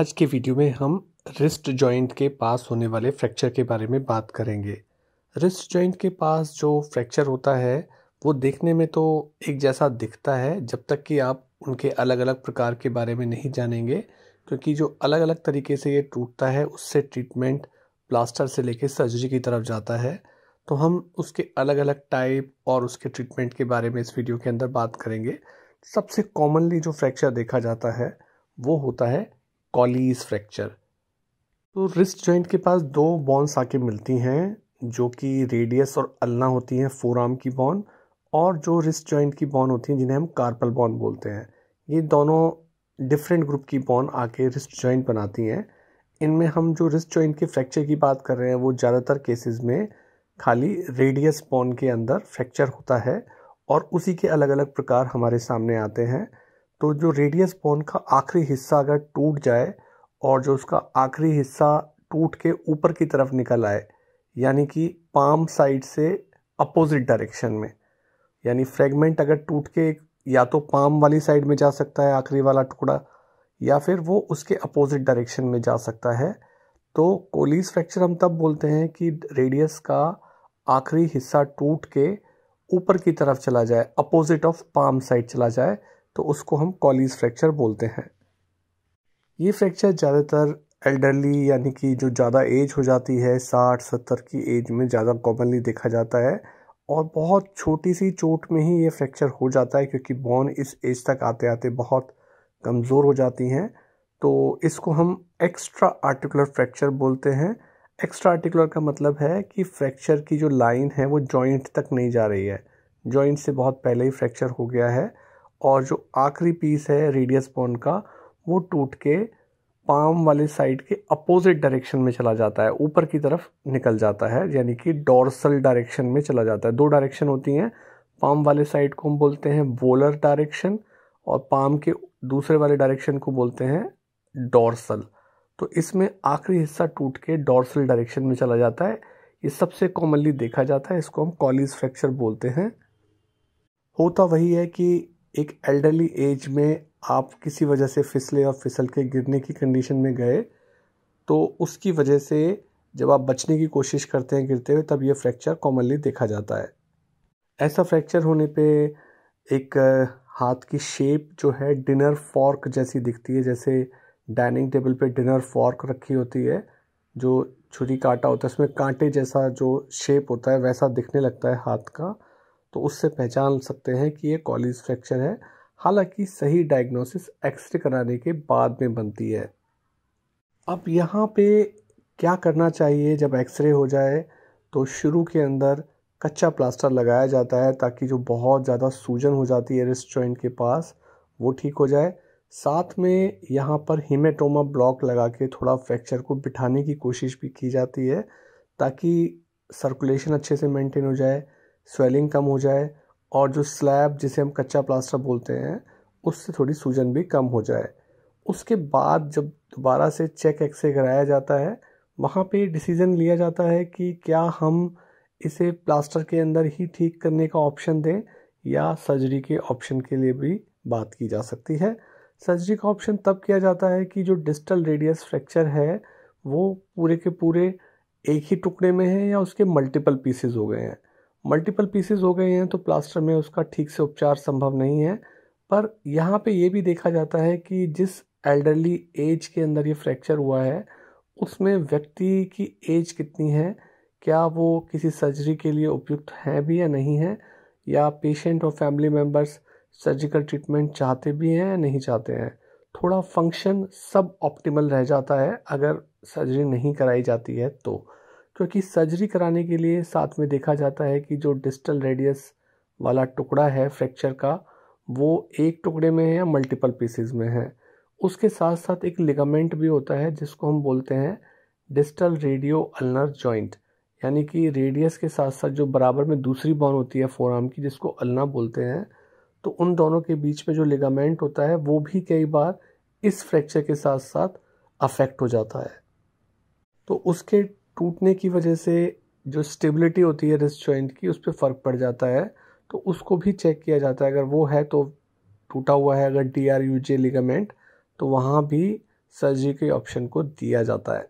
आज के वीडियो में हम रिस्ट जॉइंट के पास होने वाले फ्रैक्चर के बारे में बात करेंगे रिस्ट जॉइंट के पास जो फ्रैक्चर होता है वो देखने में तो एक जैसा दिखता है जब तक कि आप उनके अलग अलग प्रकार के बारे में नहीं जानेंगे क्योंकि जो अलग अलग तरीके से ये टूटता है उससे ट्रीटमेंट प्लास्टर से लेकर सर्जरी की तरफ जाता है तो हम उसके अलग अलग टाइप और उसके ट्रीटमेंट के बारे में इस वीडियो के अंदर बात करेंगे सबसे कॉमनली जो फ्रैक्चर देखा जाता है वो होता है कॉलीज फ्रैक्चर तो रिस्ट जॉइंट के पास दो बॉन्स आके मिलती हैं जो कि रेडियस और अल्ना होती हैं फोर आर्म की बॉन और जो रिस्ट जॉइंट की बॉन होती हैं जिन्हें हम कार्पल बॉन बोलते हैं ये दोनों डिफरेंट ग्रुप की बॉन आके रिस्ट जॉइंट बनाती हैं इनमें हम जो रिस्ट जॉइंट के फ्रैक्चर की बात कर रहे हैं वो ज़्यादातर केसेस में खाली रेडियस बॉन के अंदर फ्रैक्चर होता है और उसी के अलग अलग प्रकार हमारे सामने आते हैं तो जो रेडियस बोन का आखिरी हिस्सा अगर टूट जाए और जो उसका आखिरी हिस्सा टूट के ऊपर की तरफ निकल आए यानी कि पाम साइड से अपोजिट डायरेक्शन में यानी फ्रेगमेंट अगर टूट के या तो पाम वाली साइड में जा सकता है आखिरी वाला टुकड़ा या फिर वो उसके अपोजिट डायरेक्शन में जा सकता है तो कोलीस फ्रैक्चर हम तब बोलते हैं कि रेडियस का आखिरी हिस्सा टूट के ऊपर की तरफ चला जाए अपोजिट ऑफ पाम साइड चला जाए तो उसको हम कॉलीज फ्रैक्चर बोलते हैं ये फ्रैक्चर ज़्यादातर एल्डरली यानी कि जो ज़्यादा एज हो जाती है साठ सत्तर की एज में ज़्यादा कॉमनली देखा जाता है और बहुत छोटी सी चोट में ही ये फ्रैक्चर हो जाता है क्योंकि बोन इस एज तक आते आते बहुत कमज़ोर हो जाती हैं तो इसको हम एक्स्ट्रा आर्टिकुलर फ्रैक्चर बोलते हैं एक्स्ट्रा आर्टिकुलर का मतलब है कि फ्रैक्चर की जो लाइन है वो जॉइंट तक नहीं जा रही है जॉइंट से बहुत पहले ही फ्रैक्चर हो गया है और जो आखिरी पीस है रेडियस बोन का वो टूट के पाम वाले साइड के अपोजिट डायरेक्शन में चला जाता है ऊपर की तरफ निकल जाता है यानी कि डॉर्सल डायरेक्शन में चला जाता है दो डायरेक्शन होती हैं पाम वाले साइड को हम बोलते हैं वोलर डायरेक्शन और पाम के दूसरे वाले डायरेक्शन को बोलते हैं डॉर्सल तो इसमें आखिरी हिस्सा टूट के डॉर्सल डायरेक्शन में चला जाता है ये सबसे कॉमनली देखा जाता है इसको हम कॉलीज फ्रैक्चर बोलते हैं होता वही है कि एक एल्डरली एज में आप किसी वजह से फिसले और फिसल के गिरने की कंडीशन में गए तो उसकी वजह से जब आप बचने की कोशिश करते हैं गिरते हुए तब ये फ्रैक्चर कॉमनली देखा जाता है ऐसा फ्रैक्चर होने पे एक हाथ की शेप जो है डिनर फॉर्क जैसी दिखती है जैसे डाइनिंग टेबल पे डिनर फॉर्क रखी होती है जो छुरी काटा होता है उसमें कांटे जैसा जो शेप होता है वैसा दिखने लगता है हाथ का तो उससे पहचान सकते हैं कि ये कॉलिज फ्रैक्चर है हालांकि सही डायग्नोसिस एक्सरे कराने के बाद में बनती है अब यहाँ पे क्या करना चाहिए जब एक्सरे हो जाए तो शुरू के अंदर कच्चा प्लास्टर लगाया जाता है ताकि जो बहुत ज़्यादा सूजन हो जाती है रिस्ट जॉइंट के पास वो ठीक हो जाए साथ में यहाँ पर हिमेटोमा ब्लॉक लगा के थोड़ा फ्रैक्चर को बिठाने की कोशिश भी की जाती है ताकि सर्कुलेशन अच्छे से मेंटेन हो जाए स्वेलिंग कम हो जाए और जो स्लैब जिसे हम कच्चा प्लास्टर बोलते हैं उससे थोड़ी सूजन भी कम हो जाए उसके बाद जब दोबारा से चेक एक्सरे कराया जाता है वहाँ पे डिसीज़न लिया जाता है कि क्या हम इसे प्लास्टर के अंदर ही ठीक करने का ऑप्शन दें या सर्जरी के ऑप्शन के लिए भी बात की जा सकती है सर्जरी का ऑप्शन तब किया जाता है कि जो डिस्टल रेडियस फ्रैक्चर है वो पूरे के पूरे एक ही टुकड़े में है या उसके मल्टीपल पीसेज हो गए हैं मल्टीपल पीसेज हो गए हैं तो प्लास्टर में उसका ठीक से उपचार संभव नहीं है पर यहाँ पे ये भी देखा जाता है कि जिस एल्डरली एज के अंदर ये फ्रैक्चर हुआ है उसमें व्यक्ति की एज कितनी है क्या वो किसी सर्जरी के लिए उपयुक्त हैं भी या नहीं है या पेशेंट और फैमिली मेम्बर्स सर्जिकल ट्रीटमेंट चाहते भी हैं या नहीं चाहते हैं थोड़ा फंक्शन सब ऑप्टिमल रह जाता है अगर सर्जरी नहीं कराई जाती है तो क्योंकि सर्जरी कराने के लिए साथ में देखा जाता है कि जो डिस्टल रेडियस वाला टुकड़ा है फ्रैक्चर का वो एक टुकड़े में है या मल्टीपल पीसेज में है उसके साथ साथ एक लिगामेंट भी होता है जिसको हम बोलते हैं डिस्टल रेडियो अल्नर जॉइंट यानी कि रेडियस के साथ साथ जो बराबर में दूसरी बॉन होती है फोराम की जिसको अल्ना बोलते हैं तो उन दोनों के बीच में जो लिगामेंट होता है वो भी कई बार इस फ्रैक्चर के साथ साथ अफेक्ट हो जाता है तो उसके टूटने की वजह से जो स्टेबिलिटी होती है रिस्ट जॉइंट की उस पर फ़र्क पड़ जाता है तो उसको भी चेक किया जाता है अगर वो है तो टूटा हुआ है अगर D R U J ligament तो वहाँ भी सर्जरी के ऑप्शन को दिया जाता है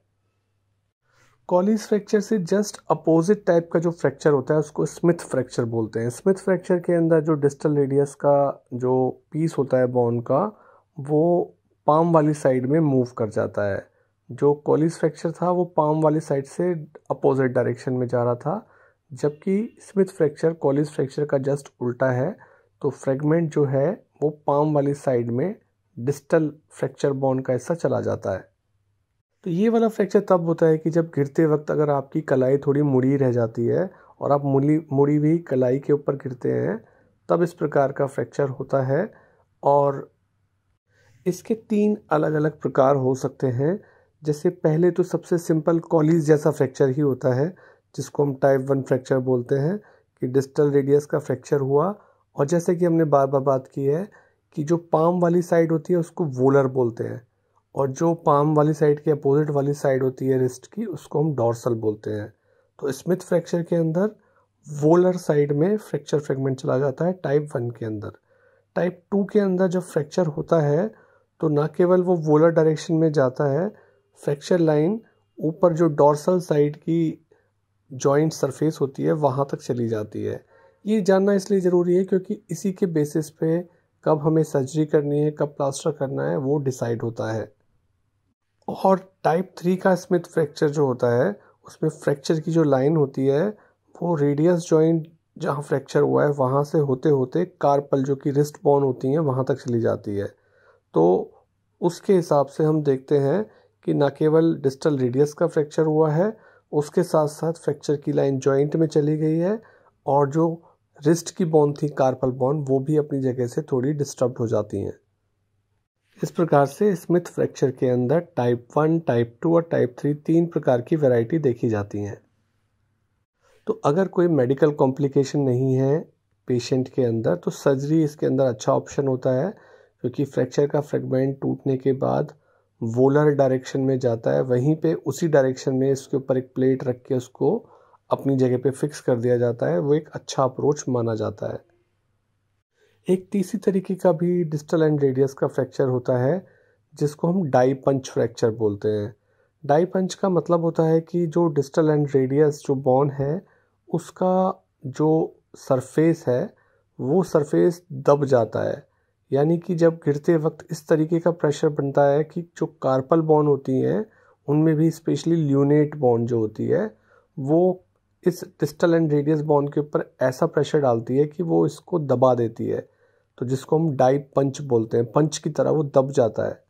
कॉलिस फ्रैक्चर से जस्ट अपोजिट टाइप का जो फ्रैक्चर होता है उसको स्मिथ फ्रैक्चर बोलते हैं स्मिथ फ्रैक्चर के अंदर जो डिस्टल रेडियस का जो पीस होता है बोन का वो पाम वाली साइड में मूव कर जाता है जो कॉलिस फ्रैक्चर था वो पाम वाली साइड से अपोजिट डायरेक्शन में जा रहा था जबकि स्मिथ फ्रैक्चर कॉलिस फ्रैक्चर का जस्ट उल्टा है तो फ्रेगमेंट जो है वो पाम वाली साइड में डिस्टल फ्रैक्चर बोन का हिस्सा चला जाता है तो ये वाला फ्रैक्चर तब होता है कि जब गिरते वक्त अगर आपकी कलाई थोड़ी मुड़ी रह जाती है और आप मुड़ी मुड़ी हुई कलाई के ऊपर गिरते हैं तब इस प्रकार का फ्रैक्चर होता है और इसके तीन अलग अलग प्रकार हो सकते हैं जैसे पहले तो सबसे सिंपल कॉलीज जैसा फ्रैक्चर ही होता है जिसको हम टाइप वन फ्रैक्चर बोलते हैं कि डिस्टल रेडियस का फ्रैक्चर हुआ और जैसे कि हमने बार बार बात की है कि जो पाम वाली साइड होती है उसको वोलर बोलते हैं और जो पाम वाली साइड की अपोजिट वाली साइड होती है रिस्ट की उसको हम डॉर्सल बोलते हैं तो स्मिथ फ्रैक्चर के अंदर वोलर साइड में फ्रैक्चर फ्रेगमेंट चला जाता है टाइप वन के अंदर टाइप टू के अंदर जब फ्रैक्चर होता है तो ना केवल वो वोलर डायरेक्शन में जाता है फ्रैक्चर लाइन ऊपर जो डॉर्सल साइड की जॉइंट सरफेस होती है वहाँ तक चली जाती है ये जानना इसलिए ज़रूरी है क्योंकि इसी के बेसिस पे कब हमें सर्जरी करनी है कब प्लास्टर करना है वो डिसाइड होता है और टाइप थ्री का स्मिथ फ्रैक्चर जो होता है उसमें फ्रैक्चर की जो लाइन होती है वो रेडियस जॉइंट जहाँ फ्रैक्चर हुआ है वहाँ से होते होते कार्पल जो कि रिस्ट बोन होती हैं वहाँ तक चली जाती है तो उसके हिसाब से हम देखते हैं कि ना केवल डिस्टल रेडियस का फ्रैक्चर हुआ है उसके साथ साथ फ्रैक्चर की लाइन जॉइंट में चली गई है और जो रिस्ट की बोन थी कार्पल बोन वो भी अपनी जगह से थोड़ी डिस्टर्ब हो जाती हैं इस प्रकार से स्मिथ फ्रैक्चर के अंदर टाइप वन टाइप टू और टाइप थ्री तीन प्रकार की वैरायटी देखी जाती हैं तो अगर कोई मेडिकल कॉम्प्लिकेशन नहीं है पेशेंट के अंदर तो सर्जरी इसके अंदर अच्छा ऑप्शन होता है क्योंकि फ्रैक्चर का फ्रेगमेंट टूटने के बाद वोलर डायरेक्शन में जाता है वहीं पे उसी डायरेक्शन में इसके ऊपर एक प्लेट रख के उसको अपनी जगह पे फिक्स कर दिया जाता है वो एक अच्छा अप्रोच माना जाता है एक तीसरी तरीके का भी डिस्टल एंड रेडियस का फ्रैक्चर होता है जिसको हम डाई पंच फ्रैक्चर बोलते हैं डाई पंच का मतलब होता है कि जो डिस्टल एंड रेडियस जो बॉन है उसका जो सरफेस है वो सरफेस दब जाता है यानी कि जब गिरते वक्त इस तरीके का प्रेशर बनता है कि जो कार्पल बॉन होती हैं उनमें भी स्पेशली ल्यूनेट बॉन्ड जो होती है वो इस डिस्टल एंड रेडियस बॉन्ड के ऊपर ऐसा प्रेशर डालती है कि वो इसको दबा देती है तो जिसको हम डाई पंच बोलते हैं पंच की तरह वो दब जाता है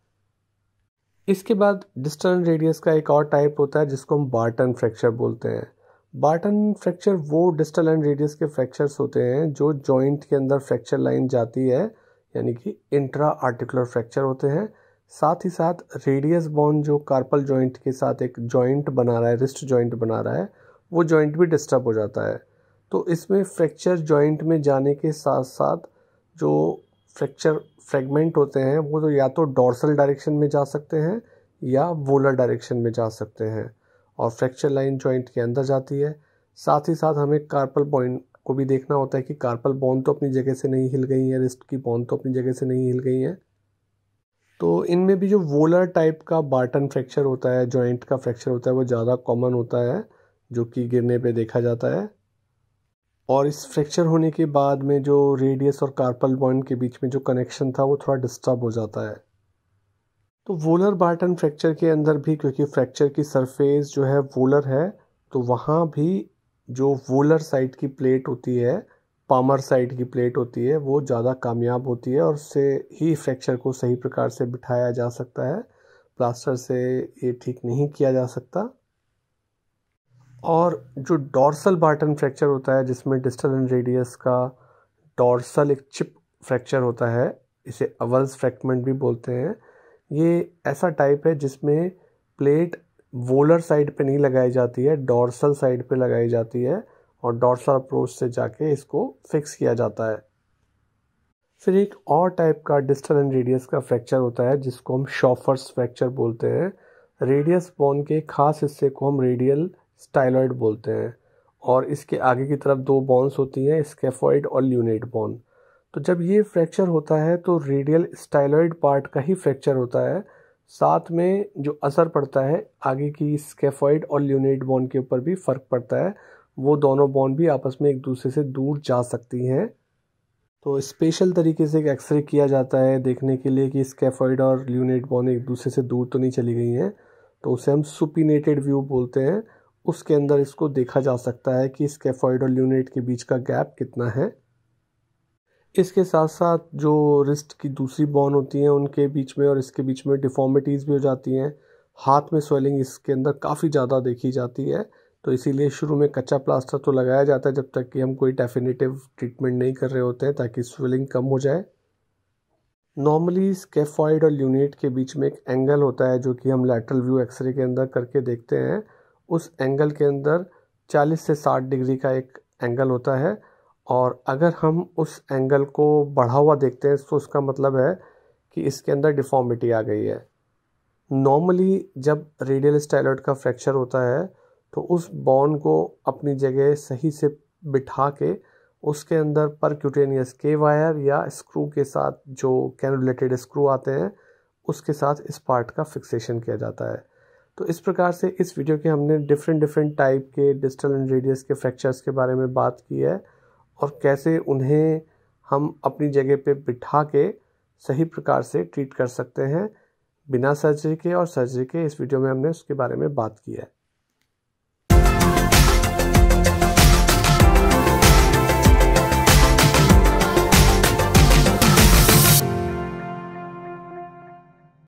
इसके बाद डिस्टल एंड रेडियस का एक और टाइप होता है जिसको हम बार्टन फ्रैक्चर बोलते हैं बार्टन फ्रैक्चर वो डिस्टल एंड रेडियस के फ्रैक्चर्स होते हैं जो जॉइंट के अंदर फ्रैक्चर लाइन जाती है यानी कि इंट्रा आर्टिकुलर फ्रैक्चर होते हैं साथ ही साथ रेडियस बोन जो कार्पल जॉइंट के साथ एक जॉइंट बना रहा है रिस्ट जॉइंट बना रहा है वो जॉइंट भी डिस्टर्ब हो जाता है तो इसमें फ्रैक्चर जॉइंट में जाने के साथ साथ जो फ्रैक्चर फ्रेगमेंट होते हैं वो तो या तो डॉर्सल डायरेक्शन में जा सकते हैं या वोलर डायरेक्शन में जा सकते हैं और फ्रैक्चर लाइन जॉइंट के अंदर जाती है साथ ही साथ हमें कार्पल पॉइंट आपको भी देखना होता है कि कार्पल बोन तो अपनी जगह से नहीं हिल गई है रिस्ट की बोन तो अपनी जगह से नहीं हिल गई हैं तो इनमें भी जो वोलर टाइप का बार्टन फ्रैक्चर होता है जॉइंट का फ्रैक्चर होता है वो ज़्यादा कॉमन होता है जो कि गिरने पे देखा जाता है और इस फ्रैक्चर होने के बाद में जो रेडियस और कार्पल बॉन्ड के बीच में जो कनेक्शन था वो थोड़ा डिस्टर्ब हो जाता है तो वोलर बार्टन फ्रैक्चर के अंदर भी क्योंकि फ्रैक्चर की सरफेस जो है वोलर है तो वहाँ भी जो वोलर साइड की प्लेट होती है पामर साइड की प्लेट होती है वो ज़्यादा कामयाब होती है और उससे ही फ्रैक्चर को सही प्रकार से बिठाया जा सकता है प्लास्टर से ये ठीक नहीं किया जा सकता और जो डॉर्सल बार्टन फ्रैक्चर होता है जिसमें डिस्टल एंड रेडियस का डॉर्सल एक चिप फ्रैक्चर होता है इसे अवल्स फ्रैक्मेंट भी बोलते हैं ये ऐसा टाइप है जिसमें प्लेट वोलर साइड पे नहीं लगाई जाती है डॉर्सल साइड पे लगाई जाती है और डॉर्सल अप्रोच से जाके इसको फिक्स किया जाता है फिर एक और टाइप का डिस्टल एंड रेडियस का फ्रैक्चर होता है जिसको हम शॉफर्स फ्रैक्चर बोलते हैं रेडियस बोन के खास हिस्से को हम रेडियल स्टाइलॉइड बोलते हैं और इसके आगे की तरफ दो बॉन्स होती हैं स्केफॉइड और ल्यूनेट बॉन तो जब ये फ्रैक्चर होता है तो रेडियल स्टाइलॉइड पार्ट का ही फ्रैक्चर होता है साथ में जो असर पड़ता है आगे की स्केफॉइड और ल्यूनेट बॉन्ड के ऊपर भी फर्क पड़ता है वो दोनों बॉन्ड भी आपस में एक दूसरे से दूर जा सकती हैं तो स्पेशल तरीके से एक एक्सरे किया जाता है देखने के लिए कि स्केफॉइड और ल्यूनेट बॉन्ड एक दूसरे से दूर तो नहीं चली गई हैं तो उसे हम सुपिनेटेड व्यू बोलते हैं उसके अंदर इसको देखा जा सकता है कि स्केफॉइड और ल्यूनेट के बीच का गैप कितना है इसके साथ साथ जो रिस्ट की दूसरी बोन होती हैं उनके बीच में और इसके बीच में डिफॉर्मिटीज़ भी हो जाती हैं हाथ में स्वेलिंग इसके अंदर काफ़ी ज़्यादा देखी जाती है तो इसीलिए शुरू में कच्चा प्लास्टर तो लगाया जाता है जब तक कि हम कोई डेफिनेटिव ट्रीटमेंट नहीं कर रहे होते हैं ताकि स्वेलिंग कम हो जाए नॉर्मली स्केफॉइड और यूनिट के बीच में एक एंगल होता है जो कि हम लेटरल व्यू एक्सरे के अंदर करके देखते हैं उस एंगल के अंदर 40 से 60 डिग्री का एक एंगल होता है और अगर हम उस एंगल को बढ़ा हुआ देखते हैं तो उसका मतलब है कि इसके अंदर डिफॉर्मिटी आ गई है नॉर्मली जब रेडियल स्टाइलॉइड का फ्रैक्चर होता है तो उस बॉन को अपनी जगह सही से बिठा के उसके अंदर परक्यूटेनियस के वायर या स्क्रू के साथ जो कैनुलेटेड स्क्रू आते हैं उसके साथ इस पार्ट का फिक्सेशन किया जाता है तो इस प्रकार से इस वीडियो के हमने डिफरेंट डिफरेंट टाइप के डिस्टल एंड रेडियस के फ्रैक्चर्स के बारे में बात की है और कैसे उन्हें हम अपनी जगह पे बिठा के सही प्रकार से ट्रीट कर सकते हैं बिना सर्जरी के और सर्जरी के इस वीडियो में हमने उसके बारे में बात की है